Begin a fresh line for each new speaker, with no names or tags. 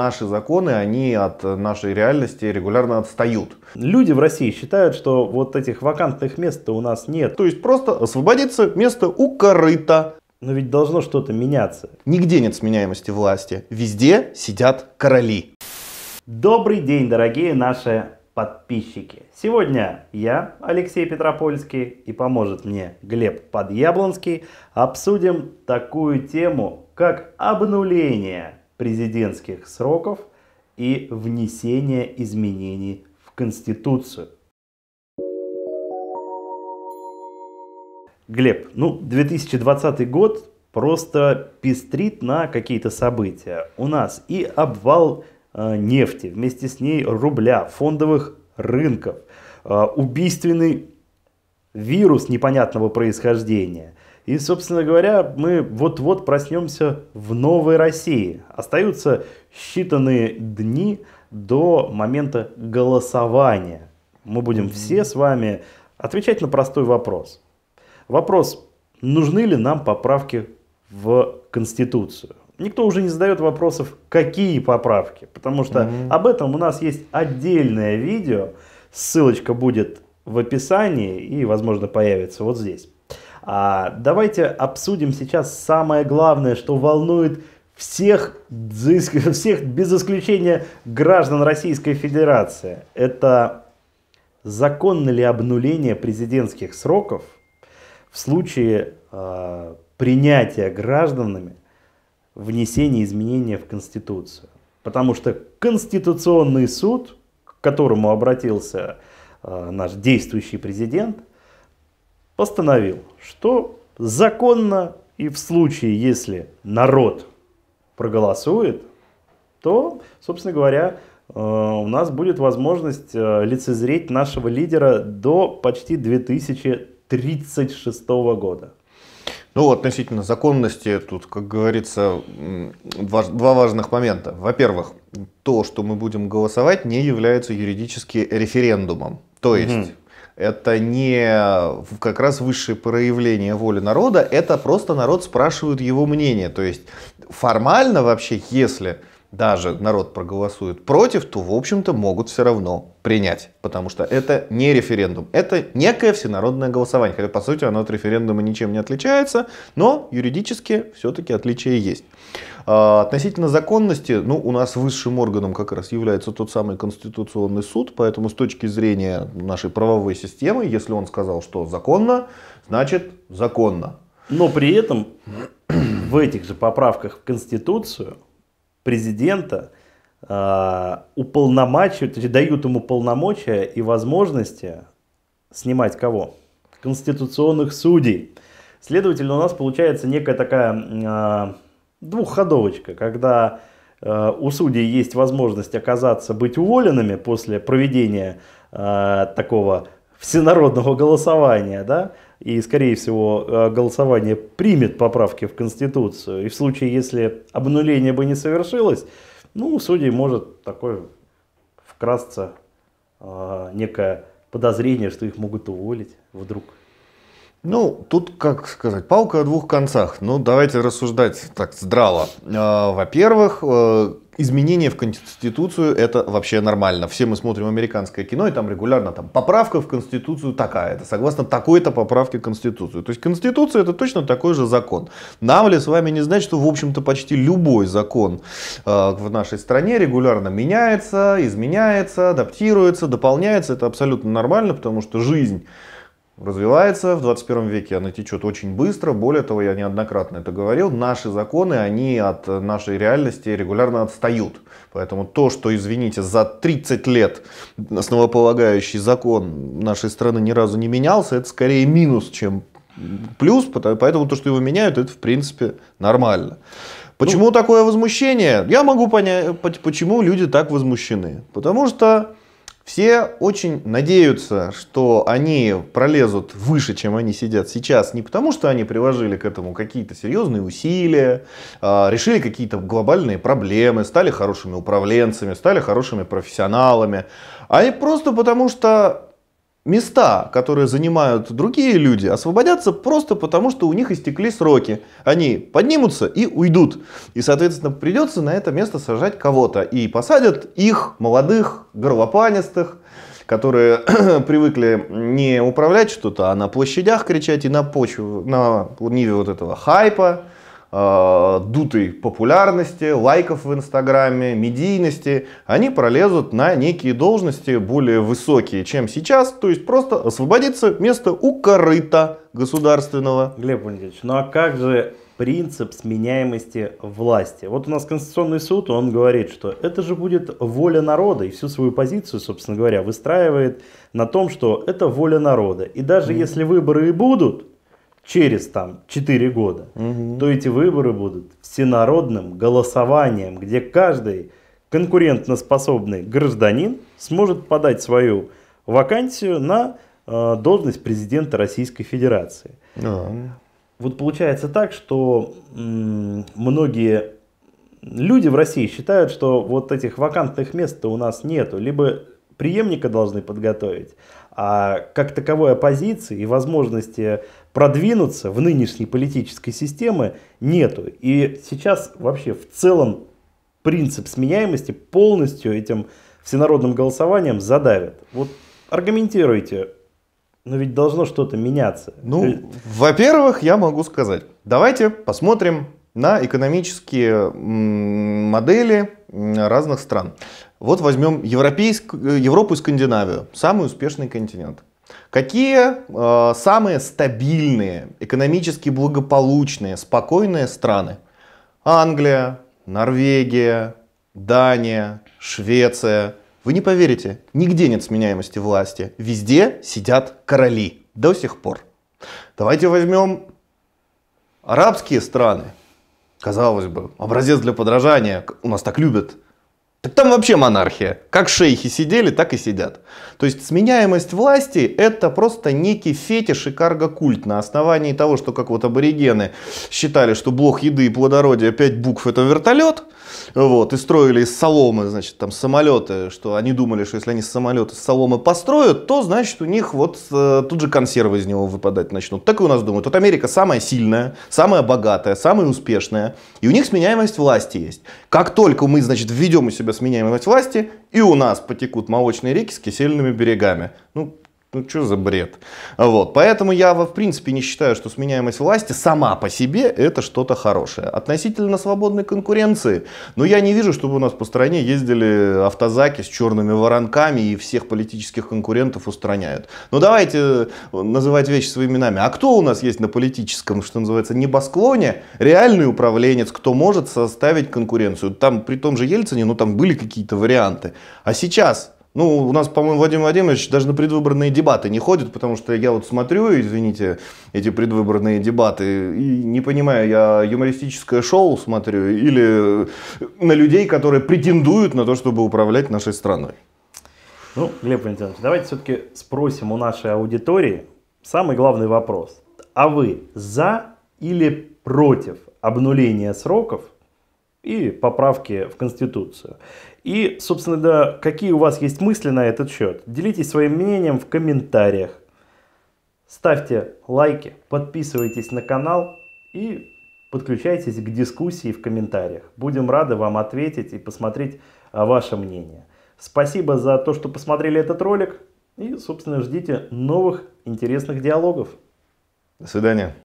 наши законы, они от нашей реальности регулярно отстают. Люди в России считают, что вот этих вакантных мест у нас нет. То есть просто освободиться место у корыта.
Но ведь должно что-то меняться. Нигде нет сменяемости власти. Везде сидят короли. Добрый день, дорогие наши подписчики. Сегодня я, Алексей Петропольский, и поможет мне Глеб Подъяблонский, обсудим такую тему, как обнуление президентских сроков и внесения изменений в Конституцию. Глеб, ну 2020 год просто пестрит на какие-то события. У нас и обвал э, нефти, вместе с ней рубля, фондовых рынков, э, убийственный вирус непонятного происхождения – и, собственно говоря, мы вот-вот проснемся в новой России. Остаются считанные дни до момента голосования. Мы будем все с вами отвечать на простой вопрос. Вопрос, нужны ли нам поправки в Конституцию? Никто уже не задает вопросов, какие поправки, потому что mm-hmm. об этом у нас есть отдельное видео. Ссылочка будет в описании и, возможно, появится вот здесь. А давайте обсудим сейчас самое главное, что волнует всех, всех без исключения граждан Российской Федерации. Это законно ли обнуление президентских сроков в случае э, принятия гражданами внесения изменения в Конституцию. Потому что Конституционный суд, к которому обратился э, наш действующий президент, постановил, что законно и в случае, если народ проголосует, то, собственно говоря, э, у нас будет возможность э, лицезреть нашего лидера
до почти 2036 года. Ну, относительно законности, тут, как говорится, два, важных момента. Во-первых, то, что мы будем голосовать, не является юридически референдумом. То есть, угу это не как раз высшее проявление воли народа, это просто народ спрашивает его мнение. То есть формально вообще, если даже народ проголосует против, то, в общем-то, могут все равно принять. Потому что это не референдум. Это некое всенародное голосование. Хотя, по сути, оно от референдума ничем не отличается, но юридически все-таки отличие есть. А, относительно законности, ну, у нас высшим органом как раз является тот самый Конституционный суд, поэтому с точки зрения нашей правовой системы, если он сказал, что законно, значит законно. Но при
этом в этих же поправках в Конституцию президента э, уполномачивают, дают ему полномочия и возможности снимать кого? Конституционных судей. Следовательно, у нас получается некая такая э, двухходовочка, когда э, у судей есть возможность оказаться быть уволенными после проведения э, такого всенародного голосования, да, и, скорее всего, э, голосование примет поправки в Конституцию, и в случае, если обнуление бы не совершилось, ну, судей может такое вкратце э, некое подозрение,
что их могут уволить вдруг. Ну, тут, как сказать, палка о двух концах. Ну, давайте рассуждать так здраво. А, во-первых, э, изменения в Конституцию это вообще нормально. Все мы смотрим американское кино, и там регулярно там поправка в Конституцию такая. Это согласно такой-то поправке Конституцию. То есть Конституция это точно такой же закон. Нам ли с вами не знать, что в общем-то почти любой закон э, в нашей стране регулярно меняется, изменяется, адаптируется, дополняется. Это абсолютно нормально, потому что жизнь развивается, в 21 веке она течет очень быстро, более того, я неоднократно это говорил, наши законы, они от нашей реальности регулярно отстают. Поэтому то, что, извините, за 30 лет основополагающий закон нашей страны ни разу не менялся, это скорее минус, чем плюс, поэтому то, что его меняют, это в принципе нормально. Почему ну, такое возмущение? Я могу понять, почему люди так возмущены. Потому что все очень надеются, что они пролезут выше, чем они сидят сейчас, не потому что они приложили к этому какие-то серьезные усилия, а, решили какие-то глобальные проблемы, стали хорошими управленцами, стали хорошими профессионалами, а и просто потому что места, которые занимают другие люди, освободятся просто потому, что у них истекли сроки. Они поднимутся и уйдут. И, соответственно, придется на это место сажать кого-то. И посадят их, молодых, горлопанистых, которые привыкли не управлять что-то, а на площадях кричать и на почву, на ниве вот этого хайпа. Э, дутой популярности, лайков в Инстаграме, медийности, они пролезут на некие должности более высокие, чем сейчас. То есть просто освободится место у корыта государственного. Глеб Валентинович, ну а как
же принцип сменяемости власти. Вот у нас Конституционный суд, он говорит, что это же будет воля народа, и всю свою позицию, собственно говоря, выстраивает на том, что это воля народа. И даже mm. если выборы и будут, через там 4 года, угу. то эти выборы будут всенародным голосованием, где каждый конкурентноспособный гражданин сможет подать свою вакансию на э, должность президента Российской Федерации. Да. Вот получается так, что м, многие люди в России считают, что вот этих вакантных мест-то у нас нету, либо преемника должны подготовить, а как таковой оппозиции и возможности продвинуться в нынешней политической системе нету. И сейчас вообще в целом принцип сменяемости полностью этим всенародным голосованием задавят. Вот аргументируйте,
но ведь должно что-то меняться. Ну, э, во-первых, я могу сказать, давайте посмотрим на экономические модели разных стран. Вот возьмем Европейск... Э, Европу и Скандинавию, самый успешный континент. Какие э, самые стабильные, экономически благополучные, спокойные страны? Англия, Норвегия, Дания, Швеция. Вы не поверите, нигде нет сменяемости власти. Везде сидят короли до сих пор. Давайте возьмем арабские страны. Казалось бы, образец для подражания. У нас так любят так там вообще монархия. Как шейхи сидели, так и сидят. То есть сменяемость власти это просто некий фетиш и карго-культ на основании того, что как вот аборигены считали, что блок еды и плодородия 5 букв это вертолет – вот, и строили из соломы, значит, там самолеты, что они думали, что если они самолеты из соломы построят, то, значит, у них вот э, тут же консервы из него выпадать начнут. Так и у нас думают. Вот Америка самая сильная, самая богатая, самая успешная, и у них сменяемость власти есть. Как только мы, значит, введем у себя сменяемость власти, и у нас потекут молочные реки с кисельными берегами. Ну, ну, что за бред? Вот. Поэтому я, в принципе, не считаю, что сменяемость власти сама по себе это что-то хорошее. Относительно свободной конкуренции, ну, я не вижу, чтобы у нас по стране ездили автозаки с черными воронками и всех политических конкурентов устраняют. Ну, давайте э, называть вещи своими именами. А кто у нас есть на политическом, что называется, небосклоне? Реальный управленец, кто может составить конкуренцию. Там, при том же Ельцине, ну, там были какие-то варианты. А сейчас ну, у нас, по-моему, Владимир Владимирович даже на предвыборные дебаты не ходит, потому что я вот смотрю, извините, эти предвыборные дебаты, и не понимаю, я юмористическое шоу смотрю или на людей, которые претендуют на то, чтобы управлять нашей страной.
Ну, Глеб Валентинович, давайте все-таки спросим у нашей аудитории самый главный вопрос. А вы за или против обнуления сроков и поправки в Конституцию. И, собственно, да, какие у вас есть мысли на этот счет? Делитесь своим мнением в комментариях. Ставьте лайки, подписывайтесь на канал и подключайтесь к дискуссии в комментариях. Будем рады вам ответить и посмотреть а, ваше мнение. Спасибо за то, что посмотрели этот ролик. И, собственно, ждите новых интересных диалогов. До свидания.